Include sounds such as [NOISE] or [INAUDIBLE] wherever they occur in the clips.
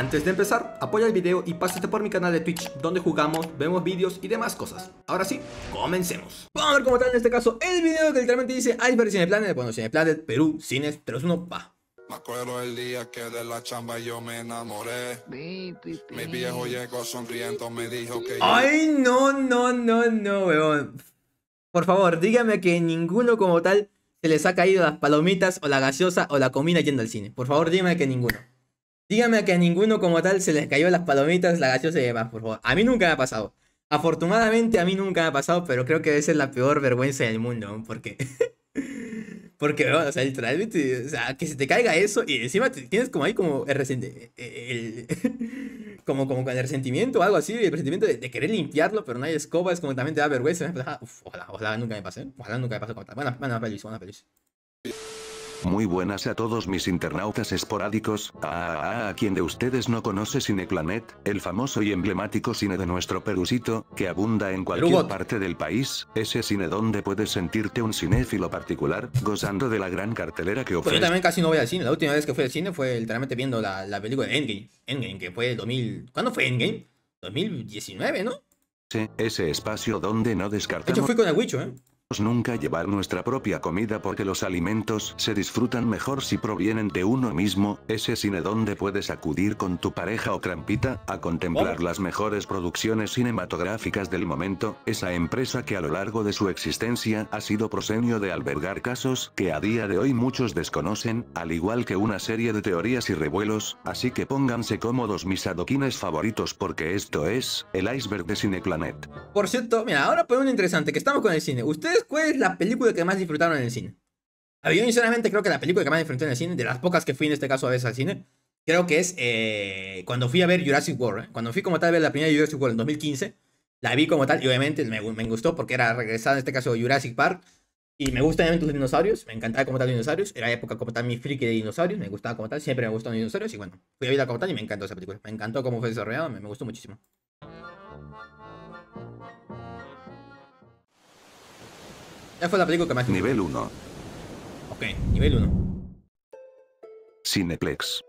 Antes de empezar, apoya el video y pásate por mi canal de Twitch, donde jugamos, vemos vídeos y demás cosas. Ahora sí, comencemos. Vamos a ver cómo tal en este caso el video que literalmente dice Iceberg Cineplanet, bueno, Cineplanet, Perú, Cines 3.1, pa. Me acuerdo el día que de la chamba yo me enamoré. mi viejo llegó sonriendo, me dijo que. Ay, no, no, no, no, weón. Por favor, dígame que ninguno como tal se les ha caído las palomitas o la gaseosa o la comida yendo al cine. Por favor, dígame que ninguno. Dígame que a ninguno como tal se les cayó las palomitas, la gaseosa y demás, por favor. A mí nunca me ha pasado. Afortunadamente a mí nunca me ha pasado, pero creo que es la peor vergüenza del mundo, porque... [LAUGHS] porque, o sea, literalmente, o sea, que se te caiga eso y encima tienes como ahí como el, resentimiento, [LAUGHS] como, como con el resentimiento o algo así, el resentimiento de, querer limpiarlo, pero no hay escoba, es como también te da vergüenza. Pues, ah, ojalá, ojalá nunca me pase, ¿eh? ojalá nunca me pase como tal. Bueno, bueno, feliz, muy buenas a todos mis internautas esporádicos, ah, ah, ah, a, quien de ustedes no conoce Cineplanet, el famoso y emblemático cine de nuestro perusito, que abunda en cualquier parte del país, ese cine donde puedes sentirte un cinéfilo particular, gozando de la gran cartelera que ofrece. yo también casi no voy al cine, la última vez que fui al cine fue literalmente viendo la, película de Endgame, Endgame, que fue el 2000... ¿Cuándo fue Endgame? 2019, ¿no? Sí, ese espacio donde no descartamos... Yo fui con el ¿eh? nunca llevar nuestra propia comida porque los alimentos se disfrutan mejor si provienen de uno mismo, ese cine donde puedes acudir con tu pareja o crampita a contemplar las mejores producciones cinematográficas del momento, esa empresa que a lo largo de su existencia ha sido prosenio de albergar casos que a día de hoy muchos desconocen, al igual que una serie de teorías y revuelos, así que pónganse cómodos mis adoquines favoritos porque esto es, el iceberg de Cineplanet. Por cierto, mira, ahora un interesante, que estamos con el cine, ustedes cuál es la película que más disfrutaron en el cine. Yo sinceramente creo que la película que más disfruté en el cine, de las pocas que fui en este caso a veces al cine, creo que es eh, cuando fui a ver Jurassic World. ¿eh? Cuando fui como tal a ver la primera Jurassic World en 2015, la vi como tal y obviamente me, gustó porque era regresada en este caso Jurassic Park. Y me gustan los dinosaurios, me encantaba como tal los dinosaurios. Era época como tal mi friki de dinosaurios, me gustaba como tal, siempre me gustan los dinosaurios. Y bueno, fui a verla como tal y me encantó esa película. Me encantó cómo fue desarrollado, me gustó muchísimo. Ya fue la película que más... Nivel 1. Ok, nivel 1. Cineplex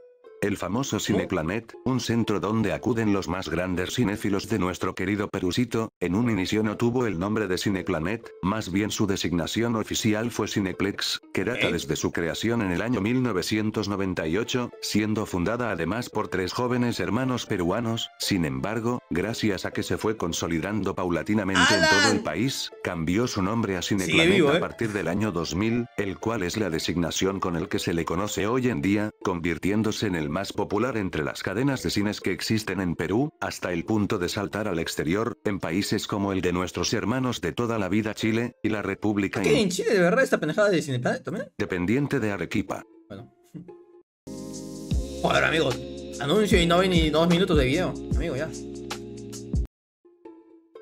el famoso Cineplanet, un centro donde acuden los más grandes cinéfilos de nuestro querido Perusito, en un inicio no tuvo el nombre de Cineplanet, más bien su designación oficial fue Cineplex, que data desde su creación en el año 1998, siendo fundada además por tres jóvenes hermanos peruanos, sin embargo, gracias a que se fue consolidando paulatinamente en todo el país, cambió su nombre a Cineplanet a ¿eh? partir del año 2000, el cual es la designación con el que se le conoce hoy en día, convirtiéndose en el más popular entre las cadenas de cines que existen en Perú, hasta el punto de saltar al exterior, en países como el de nuestros hermanos de toda la vida Chile, y la República... ¿Qué? ¿En Chile de verdad esta pendejada de cine? también? Dependiente de Arequipa. Bueno. Joder, amigos. Anuncio y no hay ni dos minutos de video. Amigo, ya.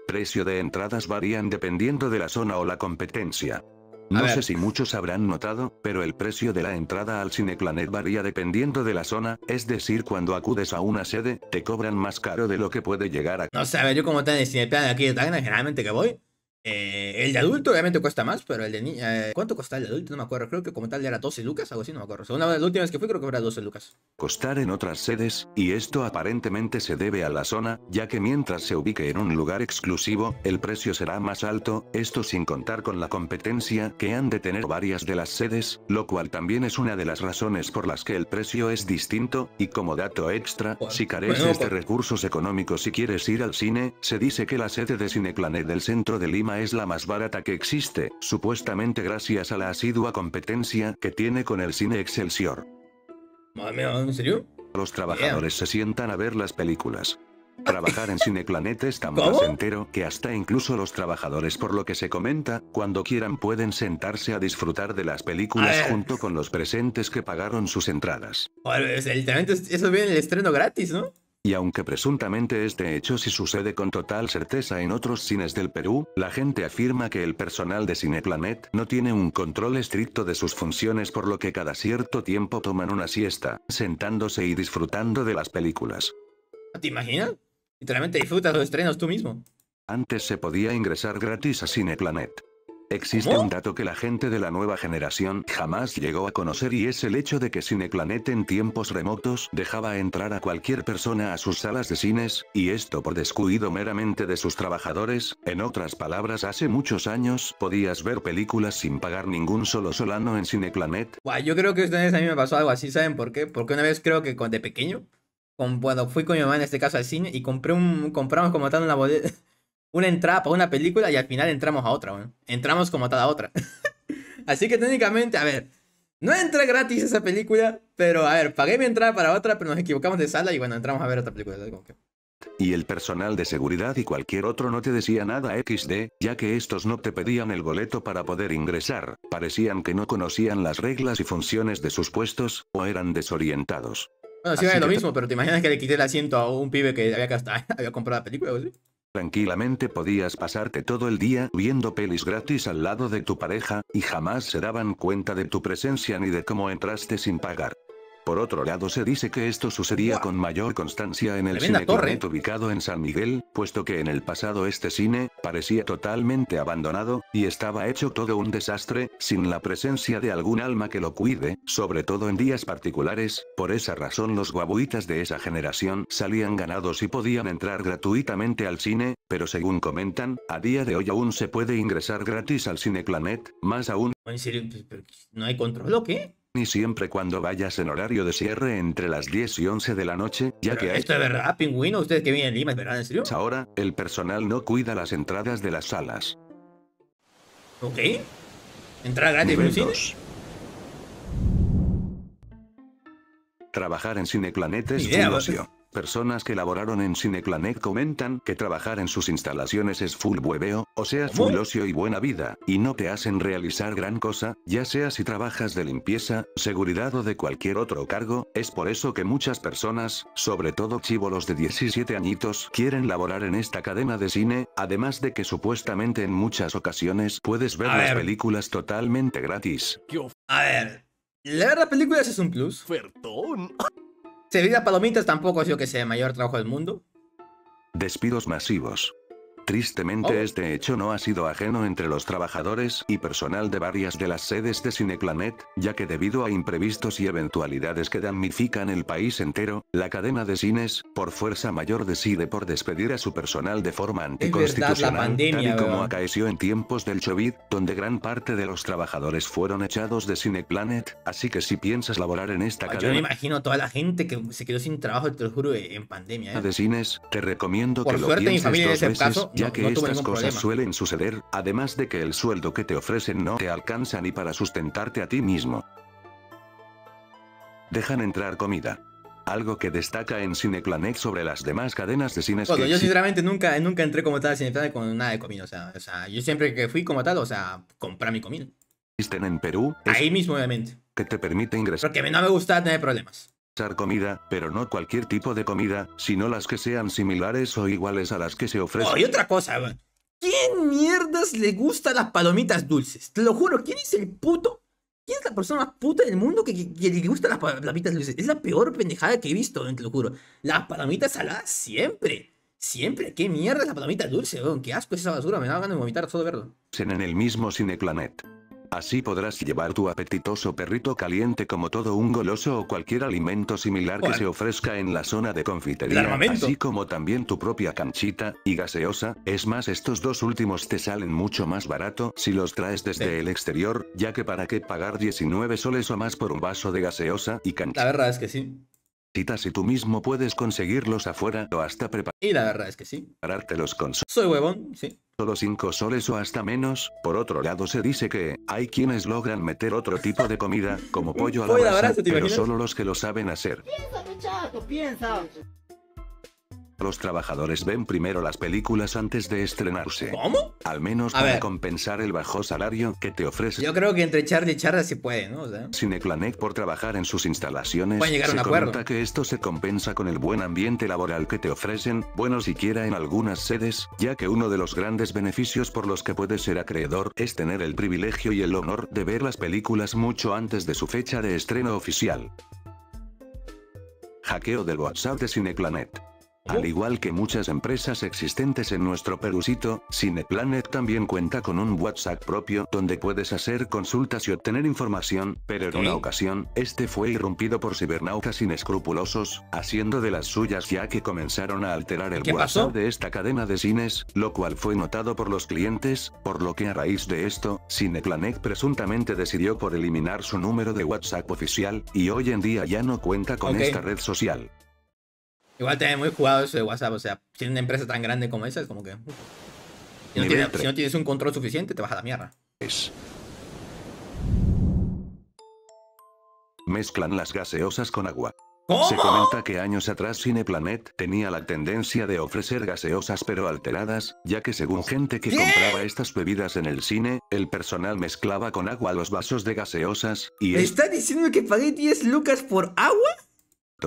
Precio de entradas varían dependiendo de la zona o la competencia. No sé si muchos habrán notado, pero el precio de la entrada al Cineplanet varía dependiendo de la zona, es decir, cuando acudes a una sede, te cobran más caro de lo que puede llegar a... No sé, yo como está el Cineplanet aquí de generalmente que voy, eh, el de adulto obviamente cuesta más, pero el de niña... Eh, ¿Cuánto costaba el de adulto? No me acuerdo. Creo que como tal era 12 lucas, algo así, no me acuerdo. Segunda, la última vez que fui creo que era 12 lucas. Costar en otras sedes, y esto aparentemente se debe a la zona, ya que mientras se ubique en un lugar exclusivo, el precio será más alto, esto sin contar con la competencia que han de tener varias de las sedes, lo cual también es una de las razones por las que el precio es distinto, y como dato extra, si careces de recursos económicos y quieres ir al cine, se dice que la sede de Cineplanet del centro de Lima es la más barata que existe, supuestamente gracias a la asidua competencia que tiene con el cine Excelsior. Madre ¿en serio? Los trabajadores se sientan a ver las películas. Trabajar en Cineplanet es tan placentero que hasta incluso los trabajadores, por lo que se comenta, cuando quieran pueden sentarse a disfrutar de las películas junto con los presentes que pagaron sus entradas. eso viene el estreno gratis, ¿no? Y aunque presuntamente este hecho sí sucede con total certeza en otros cines del Perú, la gente afirma que el personal de Cineplanet no tiene un control estricto de sus funciones por lo que cada cierto tiempo toman una siesta, sentándose y disfrutando de las películas. ¿Te imaginas? Literalmente disfrutas los estrenos tú mismo. Antes se podía ingresar gratis a Cineplanet. Existe ¿Eh? un dato que la gente de la nueva generación jamás llegó a conocer y es el hecho de que Cineplanet en tiempos remotos dejaba entrar a cualquier persona a sus salas de cines, y esto por descuido meramente de sus trabajadores, en otras palabras hace muchos años podías ver películas sin pagar ningún solo solano en Cineplanet. Guay, yo creo que ustedes a mí me pasó algo así, ¿saben por qué? Porque una vez creo que de pequeño, cuando fui con mi mamá en este caso al cine y compré un, compramos como tal una boleta una entrada para una película y al final entramos a otra, bueno. Entramos como a a otra. [LAUGHS] Así que técnicamente, a ver, no entra gratis esa película, pero a ver, pagué mi entrada para otra, pero nos equivocamos de sala y bueno, entramos a ver otra película. Y el personal de seguridad y cualquier otro no te decía nada XD, ya que estos no te pedían el boleto para poder ingresar, parecían que no conocían las reglas y funciones de sus puestos, o eran desorientados. Bueno, sí, es lo mismo, pero te imaginas que le quité el asiento a un pibe que había, [LAUGHS] comprado la película, ¿sí? Tranquilamente podías pasarte todo el día viendo pelis gratis al lado de tu pareja, y jamás se daban cuenta de tu presencia ni de cómo entraste sin pagar. Por otro lado se dice que esto sucedía con mayor constancia en el cine Planet ubicado en San Miguel, puesto que en el pasado este cine, parecía totalmente abandonado, y estaba hecho todo un desastre, sin la presencia de algún alma que lo cuide, sobre todo en días particulares, por esa razón los guabuitas de esa generación salían ganados y podían entrar gratuitamente al cine, pero según comentan, a día de hoy aún se puede ingresar gratis al Cine Planet, más aún... ¿En serio? Pues, ¿No hay control o qué? Ni siempre cuando vayas en horario de cierre entre las 10 y 11 de la noche, ya que hay... ¿Esto es verdad, pingüino? ¿Ustedes que vienen en Lima, verdad? ¿En serio? Ahora, el personal no cuida las entradas de las salas. ¿Ok? ¿Entrada gratis en Trabajar en cineplanetes es idea, ocio. Personas que laboraron en Cineplanet comentan que trabajar en sus instalaciones es full hueveo, o sea full ocio y buena vida, y no te hacen realizar gran cosa, ya sea si trabajas de limpieza, seguridad o de cualquier otro cargo, es por eso que muchas personas, sobre todo chivolos de 17 añitos, quieren laborar en esta cadena de cine, además de que supuestamente en muchas ocasiones puedes ver las películas totalmente gratis. A ver, la películas es un plus. Fertón. Servir a palomitas tampoco ha sido que sea el mayor trabajo del mundo. Despidos masivos. Tristemente oh. este hecho no ha sido ajeno entre los trabajadores y personal de varias de las sedes de Cineplanet, ya que debido a imprevistos y eventualidades que damnifican el país entero, la cadena de cines, por fuerza mayor decide por despedir a su personal de forma anticonstitucional, tal y como acaeció en tiempos del COVID, donde gran parte de los trabajadores fueron echados de Cineplanet, así que si piensas laborar en esta cadena... Yo me imagino toda la gente que se quedó sin trabajo, te lo juro, en pandemia. ...de eh. cines, te recomiendo que lo pienses dos veces, ya que estas cosas suelen suceder, además de que el sueldo que te ofrecen no te alcanza ni para sustentarte a ti mismo. Dejan entrar comida. Algo que destaca en Cineplanet sobre las demás cadenas de cines. Bueno, yo sinceramente nunca, nunca entré como tal a Cineplanet con nada de comida. O sea, o sea, yo siempre que fui como tal, o sea, comprar mi comida. Existen en Perú. Ahí mismo, obviamente. Que te permite ingresar. Porque no me gusta tener problemas comida, pero no cualquier tipo de comida, sino las que sean similares o iguales a las que se ofrecen. Oh, otra cosa, ¿quién mierdas le gusta las palomitas dulces? Te lo juro, ¿quién es el puto? ¿Quién es la persona más puta del mundo que, le gusta las palomitas dulces? Es la peor pendejada que he visto, eh, te lo juro. Las palomitas saladas siempre. Siempre, qué mierda es la palomita dulce, Qué asco es esa basura, me da ganas de vomitar todo verlo. En el mismo Cineplanet. Así podrás llevar tu apetitoso perrito caliente como todo un goloso o cualquier alimento similar que se ofrezca en la zona de confitería, así como también tu propia canchita y gaseosa. Es más, estos dos últimos te salen mucho más barato si los traes desde el exterior, ya que para qué pagar 19 soles o más por un vaso de gaseosa y canchita. La verdad es que sí. Si si tú mismo puedes conseguirlos afuera o hasta preparar. Y la verdad es que sí. Parártelos con. Soy huevón, sí. Solo 5 soles o hasta menos. Por otro lado, se dice que hay quienes logran meter otro tipo de comida, como pollo a la pero solo los que lo saben hacer. Piensa, muchacho, piensa. Los trabajadores ven primero las películas antes de estrenarse. ¿Cómo? Al menos para compensar el bajo salario que te ofrecen Yo creo que entre Charlie y Charlie sí puede, ¿no? O por trabajar en sus instalaciones se que esto se compensa con el buen ambiente laboral que te ofrecen, bueno siquiera en algunas sedes, ya que uno de los grandes beneficios por los que puedes ser acreedor es tener el privilegio y el honor de ver las películas mucho antes de su fecha de estreno oficial. Hackeo del WhatsApp de Cineplanet. Al igual que muchas empresas existentes en nuestro perusito, Cineplanet también cuenta con un WhatsApp propio donde puedes hacer consultas y obtener información, pero en una ocasión, este fue irrumpido por cibernautas inescrupulosos, haciendo de las suyas ya que comenzaron a alterar el WhatsApp de esta cadena de cines, lo cual fue notado por los clientes, por lo que a raíz de esto, Cineplanet presuntamente decidió por eliminar su número de WhatsApp oficial, y hoy en día ya no cuenta con esta red social. Igual te muy jugado eso de WhatsApp, o sea, si una empresa tan grande como esa, es como que... Si no, tienes, un control suficiente, te vas la mierda. Mezclan las gaseosas con agua. Se comenta que años atrás Cineplanet tenía la tendencia de ofrecer gaseosas pero alteradas, ya que según gente que compraba estas bebidas en el cine, el personal mezclaba con agua los vasos de gaseosas y... ¿Está diciendo que pagué 10 lucas por agua?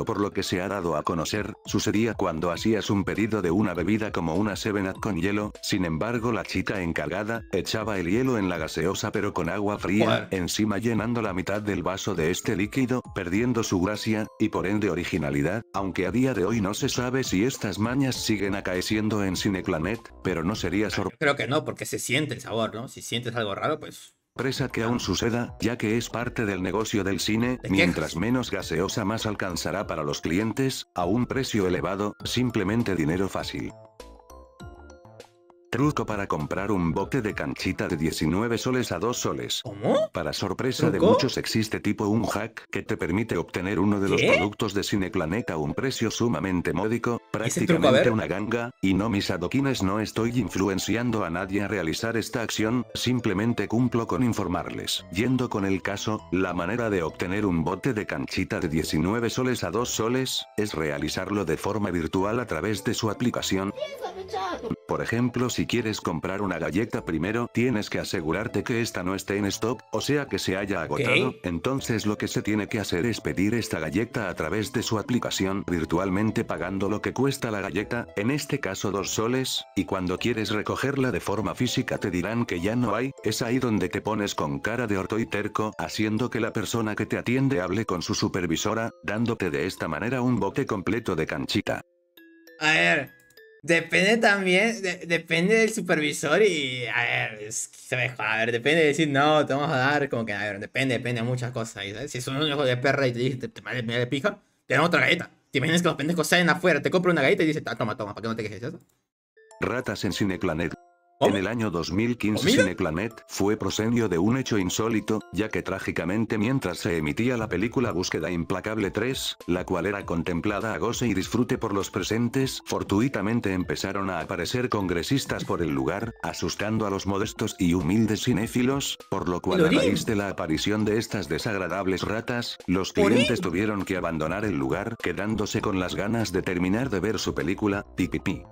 por lo que se ha dado a conocer, sucedía cuando hacías un pedido de una bebida como una Seven Up con hielo, sin embargo la chica encargada, echaba el hielo en la gaseosa pero con agua fría, encima llenando la mitad del vaso de este líquido, perdiendo su gracia, y por ende originalidad, aunque a día de hoy no se sabe si estas mañas siguen acaeciendo en Cineplanet, pero no sería sorprendente. Creo que no, porque se siente el sabor, ¿no? Si sientes algo raro, pues Presa que aún suceda, ya que es parte del negocio del cine, mientras menos gaseosa más alcanzará para los clientes, a un precio elevado, simplemente dinero fácil. Truco para comprar un bote de canchita de 19 soles a 2 soles. ¿Cómo? Para sorpresa de muchos existe tipo un hack que te permite obtener uno de los productos de Cineplaneta a un precio sumamente módico, prácticamente una ganga, y no mis adoquines no estoy influenciando a nadie a realizar esta acción, simplemente cumplo con informarles. Yendo con el caso, la manera de obtener un bote de canchita de 19 soles a 2 soles, es realizarlo de forma virtual a través de su aplicación. Por ejemplo si quieres comprar una galleta primero, tienes que asegurarte que esta no esté en stock, o sea que se haya agotado, entonces lo que se tiene que hacer es pedir esta galleta a través de su aplicación virtualmente pagando lo que cuesta la galleta, en este caso dos soles, y cuando quieres recogerla de forma física te dirán que ya no hay, es ahí donde te pones con cara de orto y terco, haciendo que la persona que te atiende hable con su supervisora, dándote de esta manera un bote completo de canchita. A ver, depende también, depende del supervisor y, a ver, depende de decir, no, te vamos a dar, como que, a ver, depende, depende de muchas cosas, Si son un hijo de perra y te dicen, te, te, te, te pija, te dan otra galleta. ¿Te imaginas que los pendejos salen afuera, te compran una galleta y dices ah, toma, toma, para que no te quejes eso? Ratas en Cineplanet. Oh. En el año 2015 Cineplanet fue prosenio de un hecho insólito, ya que trágicamente mientras se emitía la película Búsqueda Implacable 3, la cual era contemplada a goce y disfrute por los presentes, fortuitamente empezaron a aparecer congresistas por el lugar, asustando a los modestos y humildes cinéfilos, por lo cual a raíz de la aparición de estas desagradables ratas, los clientes tuvieron que abandonar el lugar, quedándose con las ganas de terminar de ver su película, pipipi.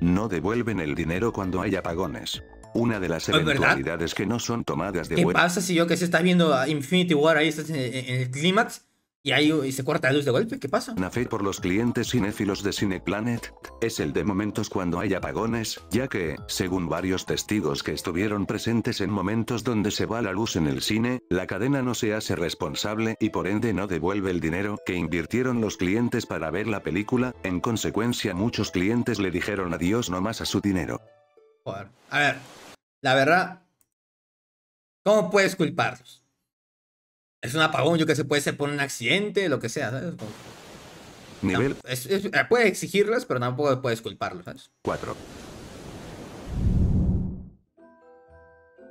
No devuelven el dinero cuando hay apagones. Una de las eventualidades que no son tomadas de vuelta. ¿Qué pasa si yo que se está viendo a Infinity War ahí estás en, el clímax y ahí se corta la luz de golpe, ¿qué pasa? Una fe por los clientes cinéfilos de Cineplanet es el de momentos cuando hay apagones, ya que, según varios testigos que estuvieron presentes en momentos donde se va la luz en el cine, la cadena no se hace responsable y por ende no devuelve el dinero que invirtieron los clientes para ver la película, en consecuencia muchos clientes le dijeron adiós nomás a su dinero. A ver, la verdad, ¿cómo puedes culparlos? es un apagón, yo qué sé, puede ser por un accidente, lo que sea, ¿sabes? Nivel. No, es, eh, puede exigirlas, pero tampoco puedes culparlos, ¿sabes? 4.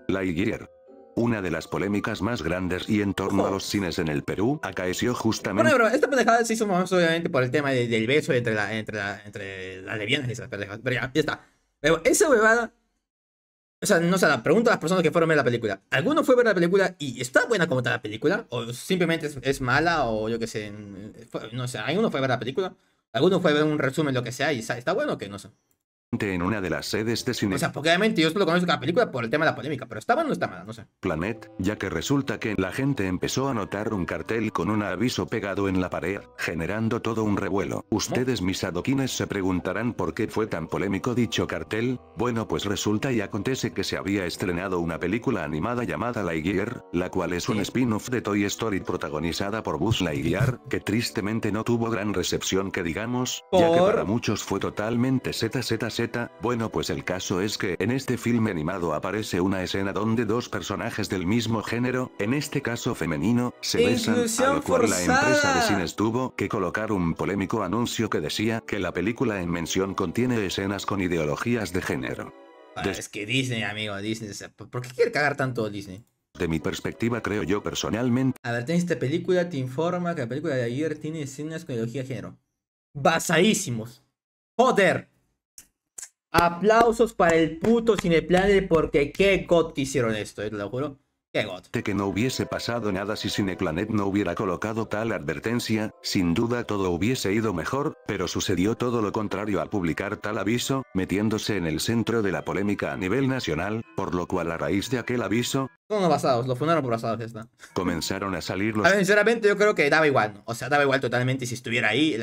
Lightyear. Una de las polémicas más grandes y en torno a los cines en el Perú acaeció justamente. Bueno, bro, esta pendejada se hizo más obviamente por el tema del beso entre la, entre la, entre bienes. y esas pendejadas. Pero ya, ya está. Pero esa huevada o sea, no sé la pregunto a las personas que fueron a ver la película. ¿Alguno fue a ver la película y está buena como está la película? ¿O simplemente es, mala? ¿O yo qué sé? no sé, ¿alguno fue a ver la película? ¿Alguno fue a ver un resumen, lo que sea, y está bueno o qué? No sé en una de las sedes de cine. O sea, porque obviamente yo solo conozco la película por el tema de la polémica, pero estaba o no está mal, no sé. Planet, ya que resulta que la gente empezó a notar un cartel con un aviso pegado en la pared, generando todo un revuelo. Ustedes mis adoquines se preguntarán por qué fue tan polémico dicho cartel. Bueno, pues resulta y acontece que se había estrenado una película animada llamada Lightyear, la cual es un spin-off de Toy Story protagonizada por Buzz Lightyear, que tristemente no tuvo gran recepción que digamos, ya que para muchos fue totalmente ZZZ bueno pues el caso es que en este filme animado aparece una escena donde dos personajes del mismo género, en este caso femenino, se besan, a lo cual la empresa de cines tuvo que colocar un polémico anuncio que decía que la película en mención contiene escenas con ideologías de género. Ah, es que Disney, amigo, Disney. ¿Por qué quiere cagar tanto Disney? De mi perspectiva, creo yo personalmente. A ver, esta película te informa que la película de ayer tiene escenas con ideología de género. Basadísimos. ¡Joder! Aplausos para el puto Cineplanet porque qué god que hicieron esto, eh, te lo juro. Qué god. De que no hubiese pasado nada si Cineplanet no hubiera colocado tal advertencia, sin duda todo hubiese ido mejor, pero sucedió todo lo contrario al publicar tal aviso, metiéndose en el centro de la polémica a nivel nacional, por lo cual a raíz de aquel aviso... No, no, basados, lo fundaron por basados, ya está. Comenzaron a salir los... A ver, sinceramente yo creo que daba igual, o sea, daba igual totalmente si estuviera ahí,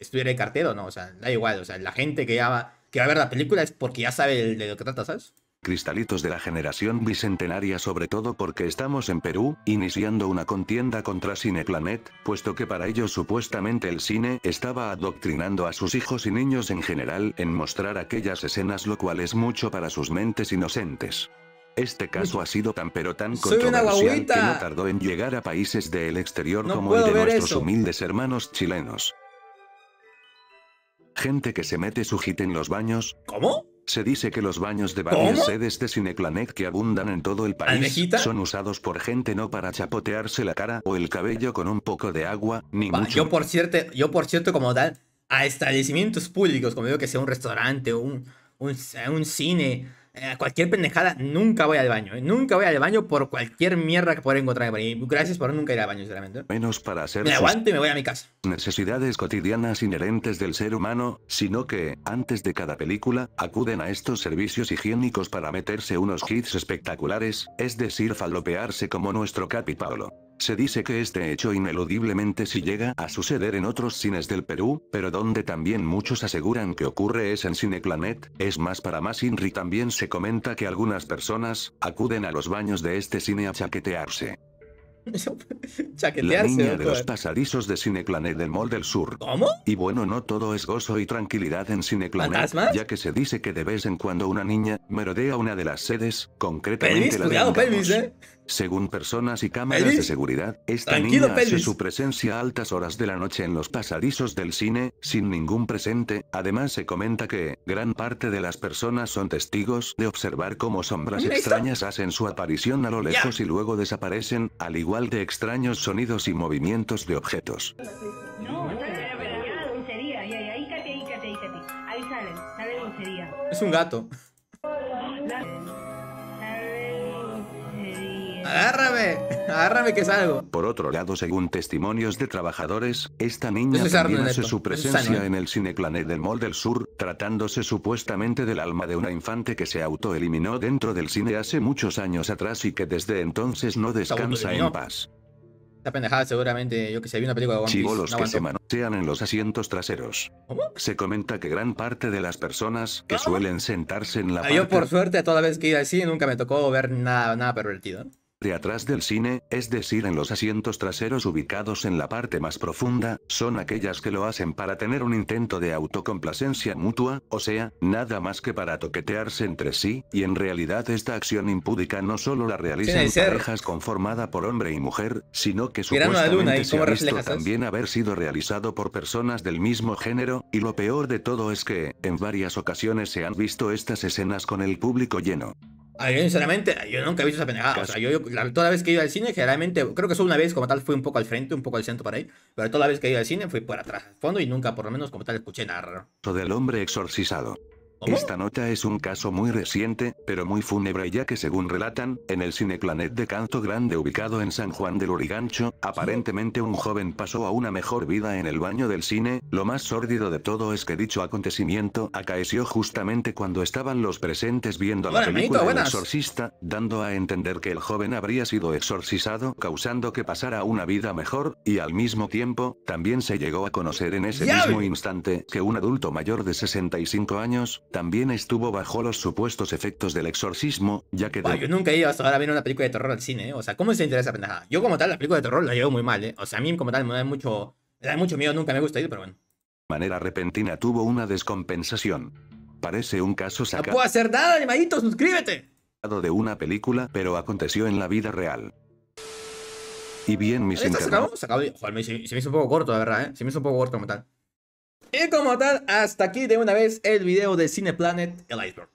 estuviera el cartero, no, o sea, da igual, o sea, la gente que ya va que a ver la película es porque ya sabe de lo que trata, ¿sabes? cristalitos de la generación bicentenaria sobre todo porque estamos en Perú, iniciando una contienda contra Cineplanet, puesto que para ellos supuestamente el cine estaba adoctrinando a sus hijos y niños en general en mostrar aquellas escenas lo cual es mucho para sus mentes inocentes. Este caso ha sido tan pero tan controversial que no tardó en llegar a países del exterior como el de nuestros humildes hermanos chilenos. Gente que se mete su hit en los baños. ¿Cómo? Se dice que los baños de varias sedes de Cineplanet que abundan en todo el país son usados por gente no para chapotearse la cara o el cabello con un poco de agua, ni mucho. Yo por cierto, yo por cierto como tal, a establecimientos públicos, como digo que sea un restaurante, o un, un cine, eh, a cualquier pendejada, nunca voy al baño. Eh, nunca voy al baño por cualquier mierda que pueda encontrar Gracias por nunca ir al baño, sinceramente. ¿eh? Menos para hacer. Me aguanto y me voy a mi casa. Necesidades cotidianas inherentes del ser humano, sino que, antes de cada película, acuden a estos servicios higiénicos para meterse unos kits espectaculares, es decir, falopearse como nuestro Capi Paolo se dice que este hecho ineludiblemente si llega a suceder en otros cines del Perú, pero donde también muchos aseguran que ocurre es en Cineplanet, es más para más Inri también se comenta que algunas personas acuden a los baños de este cine a chaquetearse. [LAUGHS] La niña de los pasadizos de Cineplanet del Mall del Sur. ¿Cómo? Y bueno, no todo es gozo y tranquilidad en Cineplanet, ya que se dice que de vez en cuando una niña merodea una de las sedes, concretamente la de cuidado, según personas y cámaras de seguridad, esta niña hace su presencia a altas horas de la noche en los pasadizos del cine, sin ningún presente. Además se comenta que, gran parte de las personas son testigos de observar cómo sombras extrañas hacen su aparición a lo lejos y luego desaparecen, al igual de extraños sonidos y movimientos de objetos. No, es un gato. Agárrame, agárrame que salgo. Por otro lado, según testimonios de trabajadores, esta niña es su presencia en el Cineplanet del Mall del Sur, tratándose supuestamente del alma de una infante que se autoeliminó dentro del cine hace muchos años atrás y que desde entonces no descansa en paz. Esta pendejada seguramente, yo que sé, vi una película de One Piece. los que se manosean en los asientos traseros. Se comenta que gran parte de las personas que suelen sentarse en la parte... Yo por suerte, toda vez que iba así nunca me tocó ver nada, nada pervertido. De atrás del cine, es decir en los asientos traseros ubicados en la parte más profunda, son aquellas que lo hacen para tener un intento de autocomplacencia mutua, o sea, nada más que para toquetearse entre sí, y en realidad esta acción impúdica no solo la realizan parejas conformada por hombre y mujer, sino que supuestamente ha también haber sido realizado por personas del mismo género, y lo peor de todo es que, en varias ocasiones se han visto estas escenas con el público lleno yo sinceramente, yo nunca he visto esa pendejada. O sea, yo, toda vez que iba al cine, generalmente, creo que solo una vez como tal fui un poco al frente, un poco al centro por ahí, pero toda vez que iba al cine fui por atrás, al fondo y nunca por lo menos como tal escuché nada Todo El hombre exorcizado. Esta nota es un caso muy reciente, pero muy fúnebre ya que según relatan, en el cineplanet de Canto Grande ubicado en San Juan del Urigancho, aparentemente un joven pasó a una mejor vida en el baño del cine, lo más sórdido de todo es que dicho acontecimiento acaeció justamente cuando estaban los presentes viendo la película del Exorcista, dando a entender que el joven habría sido exorcizado causando que pasara una vida mejor, y al mismo tiempo, también se llegó a conocer en ese mismo instante que un adulto mayor de 65 años, también estuvo bajo los supuestos efectos del exorcismo, ya que... Yo nunca he ido hasta ahora a ver una película de terror al cine, ¿eh? O sea, ¿cómo se interesa pendejada? Yo como tal, la película de terror la llevo muy mal, ¿eh? O sea, a mí como tal me da mucho, me da mucho miedo, nunca me gusta ir, pero bueno. manera repentina tuvo una descompensación. Parece un caso sacado... ¡No puedo hacer nada, animadito! ¡Suscríbete! ...de una película, pero aconteció en la vida real. Y bien, mis Se acabó, se, me hizo un poco corto, la verdad, ¿eh? Se me hizo un poco corto como tal. Y como tal, hasta aquí de una vez el video de Cineplanet, el iceberg.